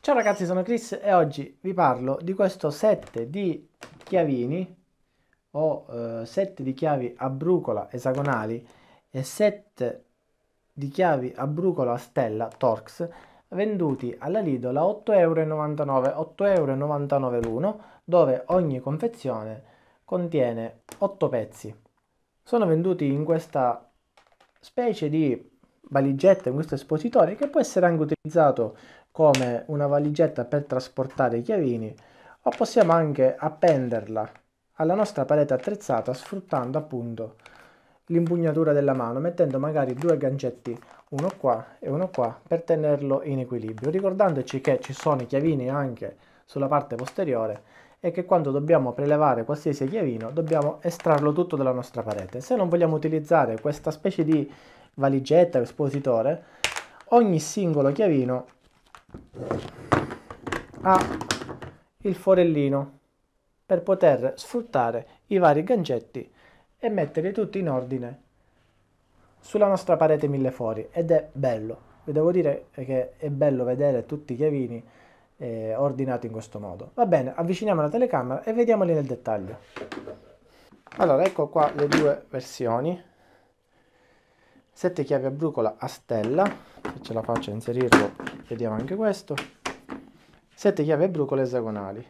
Ciao ragazzi, sono Chris e oggi vi parlo di questo set di chiavini o eh, set di chiavi a brucola esagonali e set di chiavi a brucola a stella Torx venduti alla Lidola 8,99€, 8,99€ l'uno, dove ogni confezione contiene 8 pezzi. Sono venduti in questa specie di valigetta, in questo espositore che può essere anche utilizzato come una valigetta per trasportare i chiavini o possiamo anche appenderla alla nostra parete attrezzata sfruttando appunto l'impugnatura della mano mettendo magari due gancetti uno qua e uno qua per tenerlo in equilibrio ricordandoci che ci sono i chiavini anche sulla parte posteriore e che quando dobbiamo prelevare qualsiasi chiavino dobbiamo estrarlo tutto dalla nostra parete se non vogliamo utilizzare questa specie di valigetta o espositore ogni singolo chiavino ha ah, il forellino per poter sfruttare i vari gangetti e metterli tutti in ordine sulla nostra parete mille fori ed è bello vi devo dire che è bello vedere tutti i chiavini eh, ordinati in questo modo va bene avviciniamo la telecamera e vediamoli nel dettaglio allora ecco qua le due versioni 7 chiavi a brucola a stella se ce la faccio a inserirlo vediamo anche questo 7 chiavi a brucola esagonali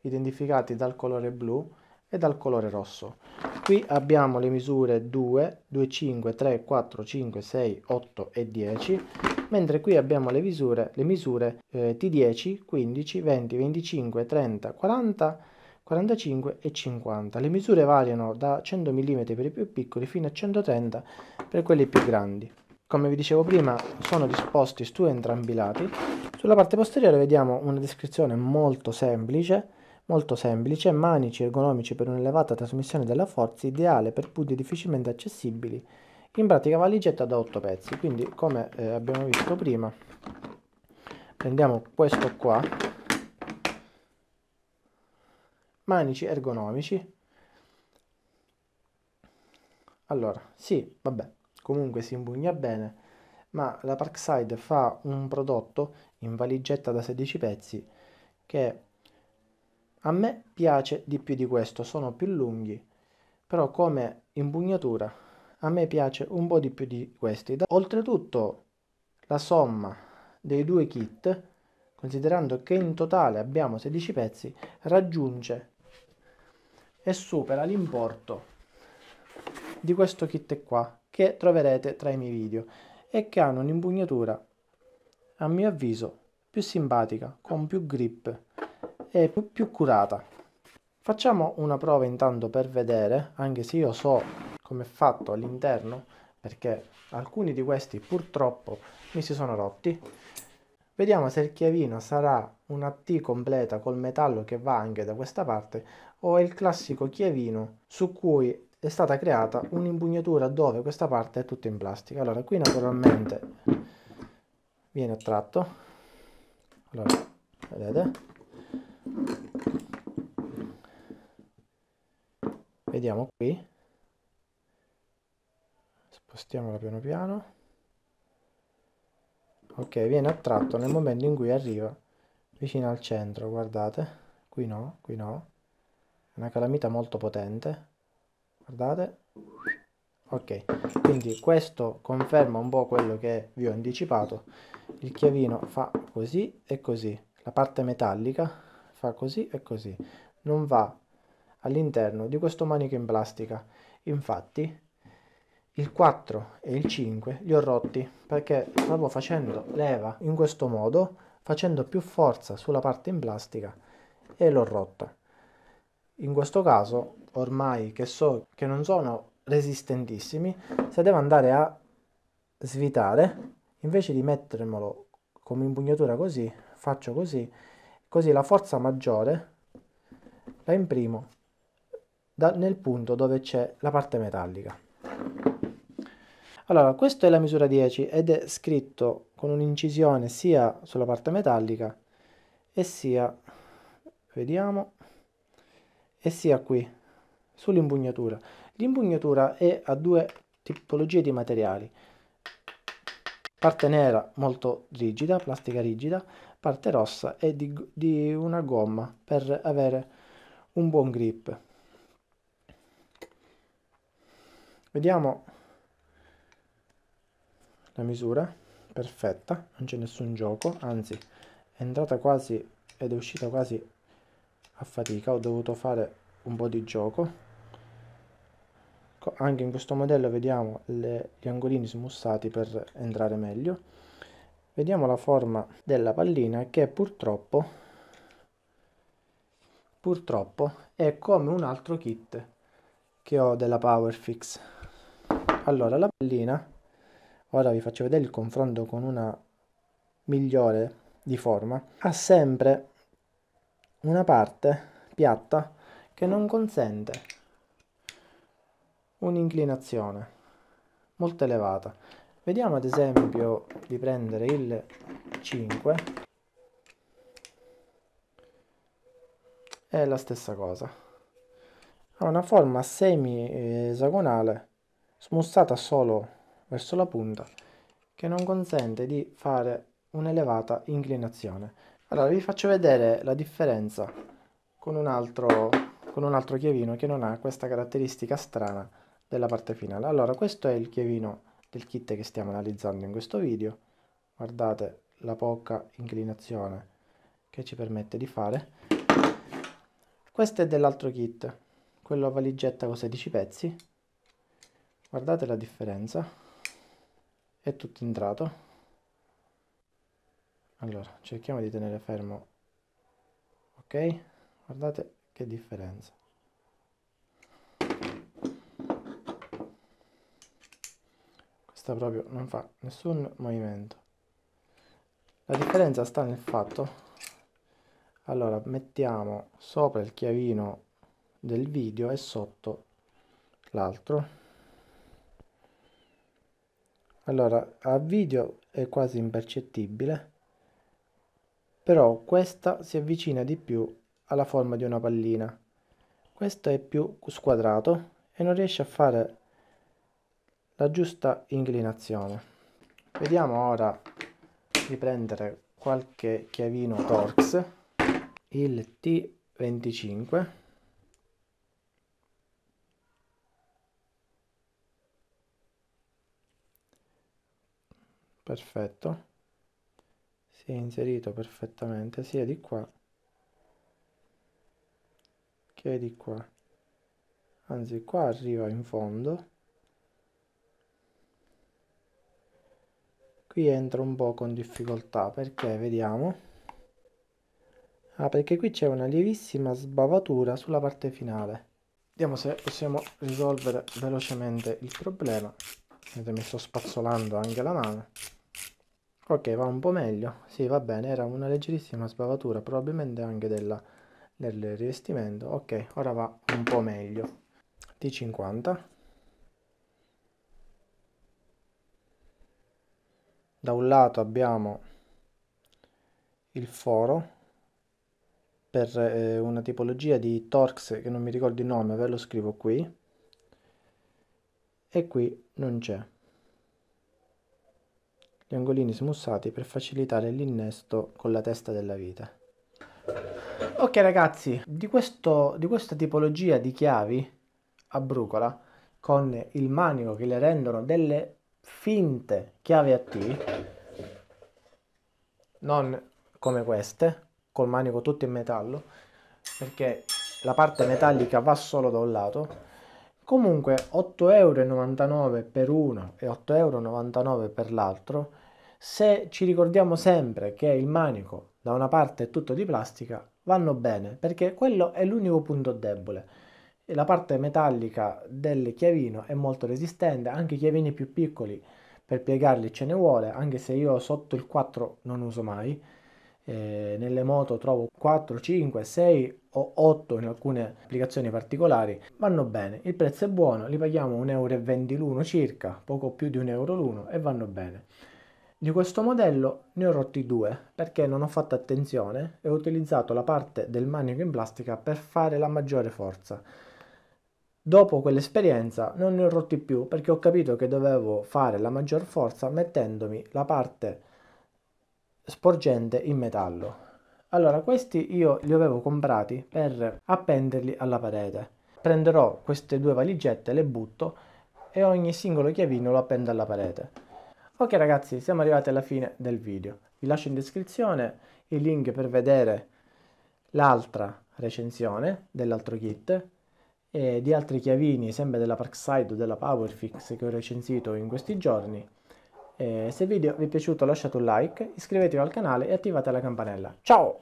identificati dal colore blu e dal colore rosso qui abbiamo le misure 2 2 5 3 4 5 6 8 e 10 mentre qui abbiamo le misure, le misure eh, T10 15 20 25 30 40 45 e 50. Le misure variano da 100 mm per i più piccoli fino a 130 per quelli più grandi. Come vi dicevo prima sono disposti su entrambi i lati. Sulla parte posteriore vediamo una descrizione molto semplice, molto semplice, manici ergonomici per un'elevata trasmissione della forza, ideale per punti difficilmente accessibili, in pratica valigetta da 8 pezzi, quindi come eh, abbiamo visto prima prendiamo questo qua manici ergonomici. Allora, sì, vabbè, comunque si impugna bene, ma la Parkside fa un prodotto in valigetta da 16 pezzi che a me piace di più di questo, sono più lunghi, però come impugnatura a me piace un po' di più di questi. Oltretutto la somma dei due kit, considerando che in totale abbiamo 16 pezzi, raggiunge e supera l'importo di questo kit qua che troverete tra i miei video e che hanno un'impugnatura a mio avviso più simpatica con più grip e più, più curata facciamo una prova intanto per vedere anche se io so come è fatto all'interno perché alcuni di questi purtroppo mi si sono rotti Vediamo se il chiavino sarà una T completa col metallo che va anche da questa parte o è il classico chiavino su cui è stata creata un'impugnatura dove questa parte è tutta in plastica. Allora qui naturalmente viene attratto, allora vedete, vediamo qui, spostiamola piano piano ok viene attratto nel momento in cui arriva vicino al centro guardate qui no qui no è una calamita molto potente guardate ok quindi questo conferma un po' quello che vi ho anticipato il chiavino fa così e così la parte metallica fa così e così non va all'interno di questo manico in plastica infatti il 4 e il 5 li ho rotti perché stavo facendo leva in questo modo facendo più forza sulla parte in plastica e l'ho rotta in questo caso ormai che so che non sono resistentissimi se devo andare a svitare invece di mettermelo come impugnatura così faccio così così la forza maggiore la imprimo da, nel punto dove c'è la parte metallica allora, questa è la misura 10 ed è scritto con un'incisione sia sulla parte metallica e sia, vediamo, e sia qui, sull'impugnatura. L'impugnatura è a due tipologie di materiali. Parte nera molto rigida, plastica rigida, parte rossa e di, di una gomma per avere un buon grip. Vediamo la misura perfetta, non c'è nessun gioco, anzi è entrata quasi ed è uscita quasi a fatica, ho dovuto fare un po' di gioco. Anche in questo modello vediamo le, gli angolini smussati per entrare meglio. Vediamo la forma della pallina che purtroppo, purtroppo è come un altro kit che ho della Powerfix. Allora la pallina ora vi faccio vedere il confronto con una migliore di forma, ha sempre una parte piatta che non consente un'inclinazione molto elevata. Vediamo ad esempio di prendere il 5 è la stessa cosa ha una forma semi esagonale smussata solo verso la punta che non consente di fare un'elevata inclinazione. Allora vi faccio vedere la differenza con un altro, con un altro chiavino che non ha questa caratteristica strana della parte finale. Allora questo è il chiavino del kit che stiamo analizzando in questo video. Guardate la poca inclinazione che ci permette di fare. Questo è dell'altro kit, quello a valigetta con 16 pezzi. Guardate la differenza è tutto entrato allora cerchiamo di tenere fermo ok guardate che differenza questa proprio non fa nessun movimento la differenza sta nel fatto allora mettiamo sopra il chiavino del video e sotto l'altro allora a video è quasi impercettibile però questa si avvicina di più alla forma di una pallina questo è più squadrato e non riesce a fare la giusta inclinazione vediamo ora di prendere qualche chiavino Torx il T25 perfetto si è inserito perfettamente sia di qua che di qua anzi qua arriva in fondo qui entra un po' con difficoltà perché vediamo ah perché qui c'è una lievissima sbavatura sulla parte finale vediamo se possiamo risolvere velocemente il problema vedete mi sto spazzolando anche la mano Ok, va un po' meglio. Sì, va bene, era una leggerissima sbavatura, probabilmente anche della, del rivestimento. Ok, ora va un po' meglio. Di 50 Da un lato abbiamo il foro per eh, una tipologia di Torx che non mi ricordo il nome, ve lo scrivo qui. E qui non c'è angolini smussati per facilitare l'innesto con la testa della vite. Ok ragazzi, di, questo, di questa tipologia di chiavi a brucola con il manico che le rendono delle finte chiavi a T, non come queste, col manico tutto in metallo, perché la parte metallica va solo da un lato, comunque 8,99 euro per uno e 8,99 euro per l'altro se ci ricordiamo sempre che il manico da una parte è tutto di plastica, vanno bene perché quello è l'unico punto debole. La parte metallica del chiavino è molto resistente, anche i chiavini più piccoli per piegarli ce ne vuole, anche se io sotto il 4 non uso mai. Eh, nelle moto trovo 4, 5, 6 o 8 in alcune applicazioni particolari vanno bene il prezzo è buono li paghiamo 1,20 euro l'uno circa poco più di 1 euro l'uno e vanno bene di questo modello ne ho rotti due perché non ho fatto attenzione e ho utilizzato la parte del manico in plastica per fare la maggiore forza. Dopo quell'esperienza non ne ho rotti più perché ho capito che dovevo fare la maggior forza mettendomi la parte sporgente in metallo. Allora questi io li avevo comprati per appenderli alla parete. Prenderò queste due valigette, le butto e ogni singolo chiavino lo appendo alla parete. Ok ragazzi, siamo arrivati alla fine del video. Vi lascio in descrizione il link per vedere l'altra recensione dell'altro kit e di altri chiavini, sempre della Parkside o della Powerfix che ho recensito in questi giorni. E se il video vi è piaciuto lasciate un like, iscrivetevi al canale e attivate la campanella. Ciao!